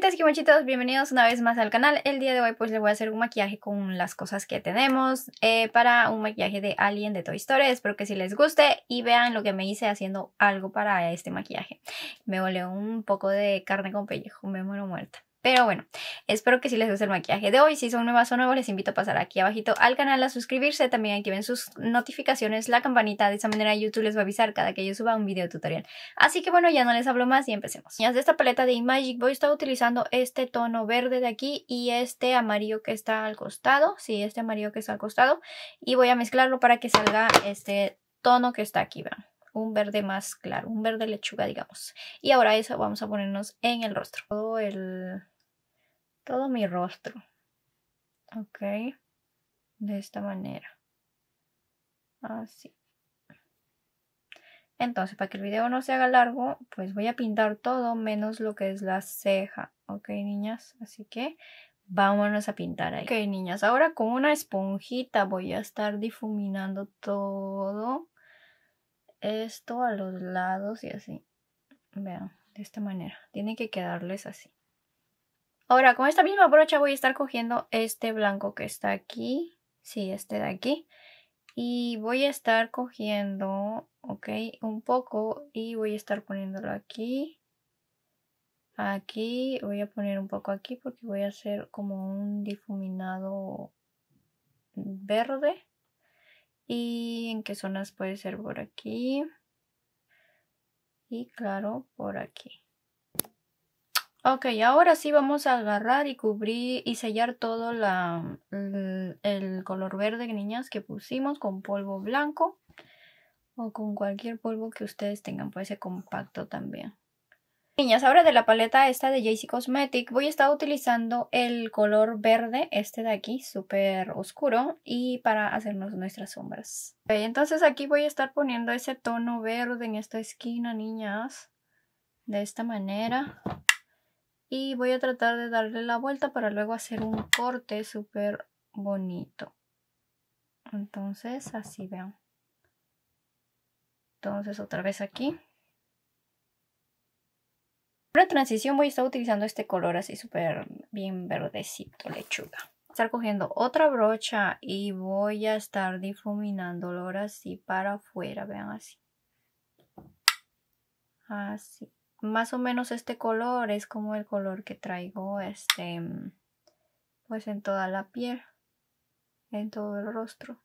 ¡Qué y bienvenidos una vez más al canal. El día de hoy pues les voy a hacer un maquillaje con las cosas que tenemos eh, para un maquillaje de Alien de Toy Story. Espero que si les guste y vean lo que me hice haciendo algo para este maquillaje. Me volé un poco de carne con pellejo, me muero muerta. Pero bueno, espero que sí les guste el maquillaje de hoy. Si son nuevas o nuevos, les invito a pasar aquí abajito al canal a suscribirse. También activen sus notificaciones, la campanita. De esa manera YouTube les va a avisar cada que yo suba un video tutorial. Así que bueno, ya no les hablo más y empecemos. De esta paleta de Imagic voy a estar utilizando este tono verde de aquí y este amarillo que está al costado. Sí, este amarillo que está al costado. Y voy a mezclarlo para que salga este tono que está aquí, vean un verde más claro, un verde lechuga, digamos. Y ahora eso vamos a ponernos en el rostro. Todo el... todo mi rostro. Ok. De esta manera. Así. Entonces, para que el video no se haga largo, pues voy a pintar todo menos lo que es la ceja. Ok, niñas. Así que vámonos a pintar ahí. Ok, niñas. Ahora con una esponjita voy a estar difuminando todo esto a los lados y así. Vean, de esta manera. Tiene que quedarles así. Ahora, con esta misma brocha voy a estar cogiendo este blanco que está aquí. Sí, este de aquí. Y voy a estar cogiendo, ok, un poco y voy a estar poniéndolo aquí. Aquí, voy a poner un poco aquí porque voy a hacer como un difuminado verde y en qué zonas puede ser por aquí y claro por aquí ok ahora sí vamos a agarrar y cubrir y sellar todo la, el, el color verde niñas que pusimos con polvo blanco o con cualquier polvo que ustedes tengan puede ser compacto también Niñas, ahora de la paleta esta de JC Cosmetic voy a estar utilizando el color verde, este de aquí, súper oscuro, y para hacernos nuestras sombras. entonces aquí voy a estar poniendo ese tono verde en esta esquina, niñas, de esta manera. Y voy a tratar de darle la vuelta para luego hacer un corte súper bonito. Entonces, así vean. Entonces, otra vez aquí. Para transición voy a estar utilizando este color así súper bien verdecito, lechuga. Voy a estar cogiendo otra brocha y voy a estar difuminándolo ahora así para afuera, vean así. Así. Más o menos este color es como el color que traigo este, pues en toda la piel, en todo el rostro.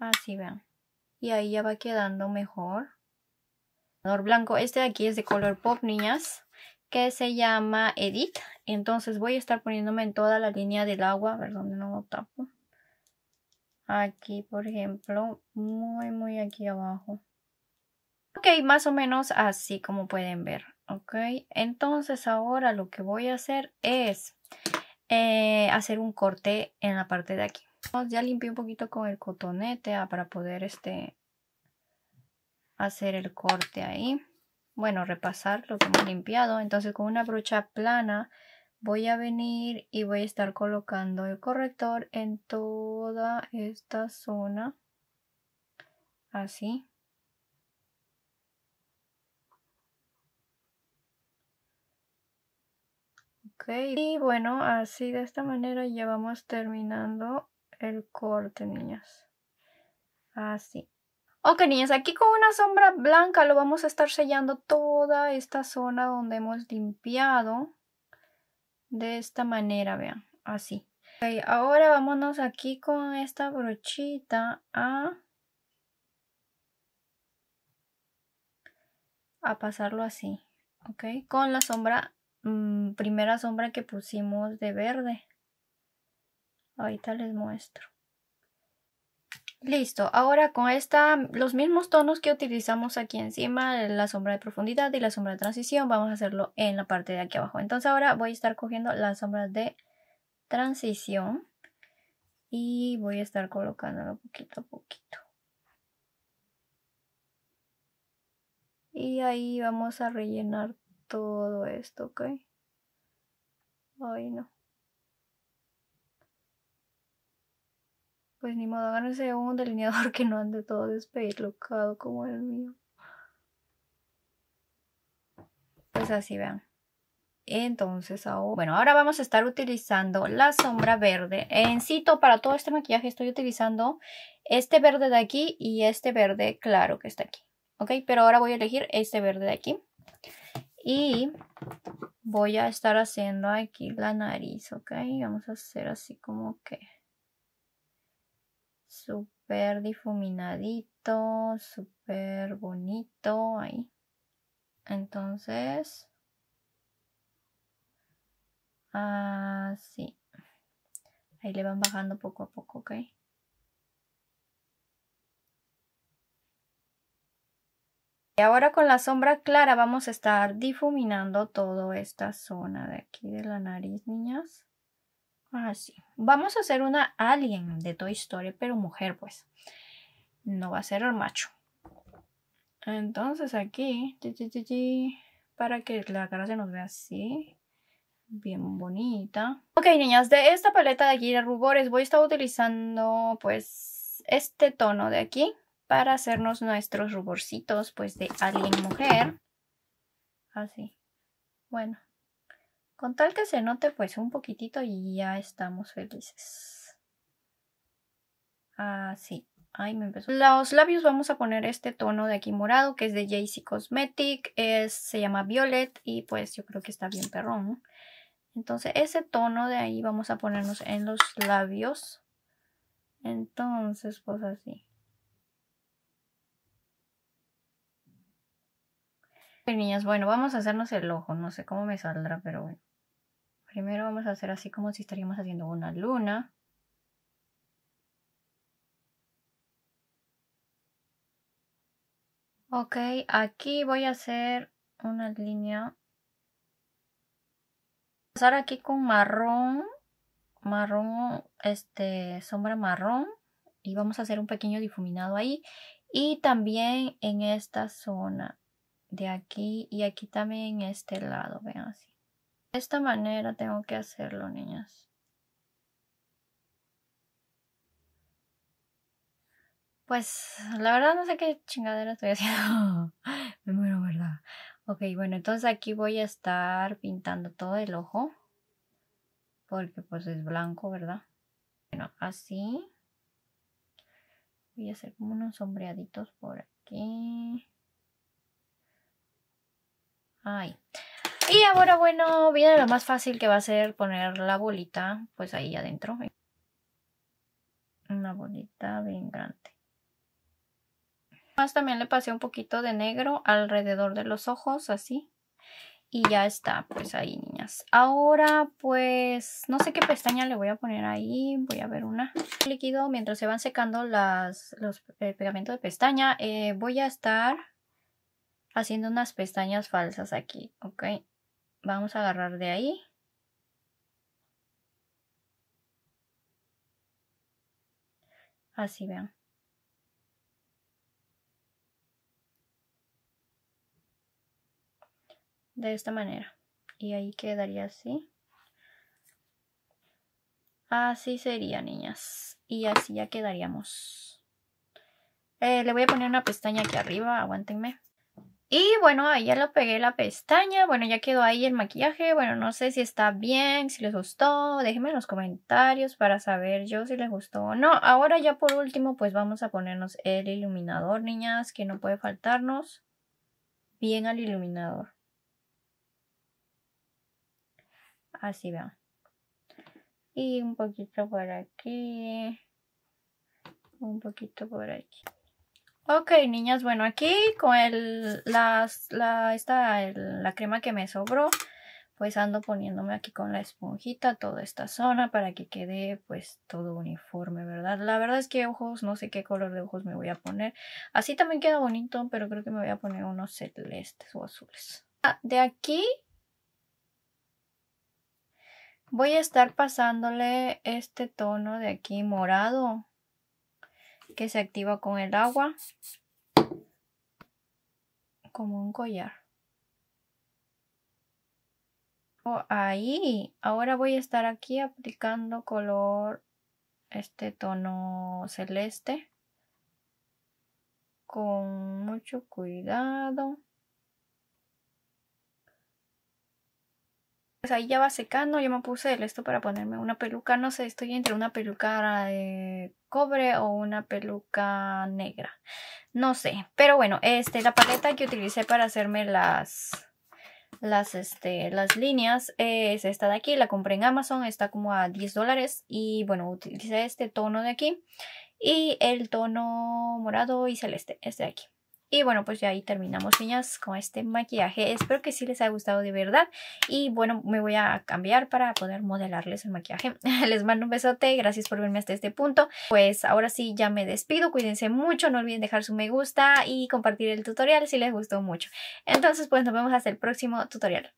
Así vean. Y ahí ya va quedando mejor blanco. Este de aquí es de color pop, niñas, que se llama Edit. Entonces voy a estar poniéndome en toda la línea del agua. ver no tapo. Aquí, por ejemplo, muy, muy aquí abajo. Ok, más o menos así como pueden ver. Ok, entonces ahora lo que voy a hacer es eh, hacer un corte en la parte de aquí. Ya limpié un poquito con el cotonete ah, para poder este, hacer el corte ahí bueno repasar lo que hemos limpiado entonces con una brocha plana voy a venir y voy a estar colocando el corrector en toda esta zona así ok y bueno así de esta manera ya vamos terminando el corte niñas así Ok, niñas, aquí con una sombra blanca lo vamos a estar sellando toda esta zona donde hemos limpiado. De esta manera, vean, así. Ok, ahora vámonos aquí con esta brochita a... a pasarlo así, ¿ok? Con la sombra, mm, primera sombra que pusimos de verde. Ahorita les muestro. Listo, ahora con esta, los mismos tonos que utilizamos aquí encima, eh, la sombra de profundidad y la sombra de transición, vamos a hacerlo en la parte de aquí abajo. Entonces ahora voy a estar cogiendo la sombra de transición y voy a estar colocándolo poquito a poquito. Y ahí vamos a rellenar todo esto, ¿ok? Ay, no. pues ni modo, háganse un delineador que no ande todo despelocado como el mío. Pues así vean. Entonces, bueno, ahora vamos a estar utilizando la sombra verde. Encito para todo este maquillaje estoy utilizando este verde de aquí y este verde claro que está aquí. ¿Ok? Pero ahora voy a elegir este verde de aquí. Y voy a estar haciendo aquí la nariz, ¿ok? Vamos a hacer así como que súper difuminadito, súper bonito ahí. Entonces, así. Ahí le van bajando poco a poco, ¿ok? Y ahora con la sombra clara vamos a estar difuminando toda esta zona de aquí de la nariz, niñas así ah, Vamos a hacer una alien de Toy Story, pero mujer, pues. No va a ser el macho. Entonces aquí, para que la cara se nos vea así, bien bonita. Ok, niñas, de esta paleta de aquí de rubores voy a estar utilizando pues este tono de aquí para hacernos nuestros ruborcitos pues de alien mujer. Así. Bueno, con tal que se note pues un poquitito y ya estamos felices. Así. Ah, Ay, me empezó. Los labios vamos a poner este tono de aquí morado que es de JC Cosmetic. Es, se llama Violet y pues yo creo que está bien perrón. Entonces ese tono de ahí vamos a ponernos en los labios. Entonces pues así. niñas, bueno, vamos a hacernos el ojo. No sé cómo me saldrá, pero bueno. Primero vamos a hacer así como si estaríamos haciendo una luna. Ok, aquí voy a hacer una línea. Pasar aquí con marrón, marrón, este, sombra marrón. Y vamos a hacer un pequeño difuminado ahí. Y también en esta zona de aquí y aquí también este lado, vean así. De esta manera tengo que hacerlo, niñas. Pues la verdad no sé qué chingadera estoy haciendo. Me muero, ¿verdad? Ok, bueno, entonces aquí voy a estar pintando todo el ojo. Porque pues es blanco, ¿verdad? Bueno, así. Voy a hacer como unos sombreaditos por aquí. Y ahora, bueno, viene lo más fácil que va a ser poner la bolita, pues ahí adentro. Una bolita bien grande. Más también le pasé un poquito de negro alrededor de los ojos, así. Y ya está, pues ahí, niñas. Ahora, pues, no sé qué pestaña le voy a poner ahí. Voy a ver una. Líquido, mientras se van secando los, el eh, pegamento de pestaña, eh, voy a estar haciendo unas pestañas falsas aquí, ¿ok? Vamos a agarrar de ahí. Así vean. De esta manera. Y ahí quedaría así. Así sería, niñas. Y así ya quedaríamos. Eh, le voy a poner una pestaña aquí arriba, aguántenme. Y bueno, ahí ya lo pegué la pestaña. Bueno, ya quedó ahí el maquillaje. Bueno, no sé si está bien, si les gustó. Déjenme en los comentarios para saber yo si les gustó o no. Ahora ya por último, pues vamos a ponernos el iluminador, niñas, que no puede faltarnos. Bien al iluminador. Así vean. Y un poquito por aquí. Un poquito por aquí. Ok, niñas, bueno, aquí con el, la, la crema que me sobró, pues ando poniéndome aquí con la esponjita toda esta zona para que quede pues todo uniforme, ¿verdad? La verdad es que ojos, no sé qué color de ojos me voy a poner. Así también queda bonito, pero creo que me voy a poner unos celestes o azules. Ah, de aquí voy a estar pasándole este tono de aquí morado que se activa con el agua como un collar. ahí, ahora voy a estar aquí aplicando color, este tono celeste con mucho cuidado. Pues, ahí ya va secando, yo me puse el esto para ponerme una peluca, no sé, estoy entre una peluca de cobre o una peluca negra, no sé, pero bueno, este, la paleta que utilicé para hacerme las, las, este, las líneas es esta de aquí, la compré en Amazon, está como a 10 dólares y bueno, utilicé este tono de aquí y el tono morado y celeste, este de aquí. Y bueno, pues ya ahí terminamos, niñas, con este maquillaje. Espero que sí les haya gustado de verdad. Y bueno, me voy a cambiar para poder modelarles el maquillaje. les mando un besote. Gracias por verme hasta este punto. Pues ahora sí, ya me despido. Cuídense mucho. No olviden dejar su me gusta y compartir el tutorial si les gustó mucho. Entonces, pues nos vemos hasta el próximo tutorial.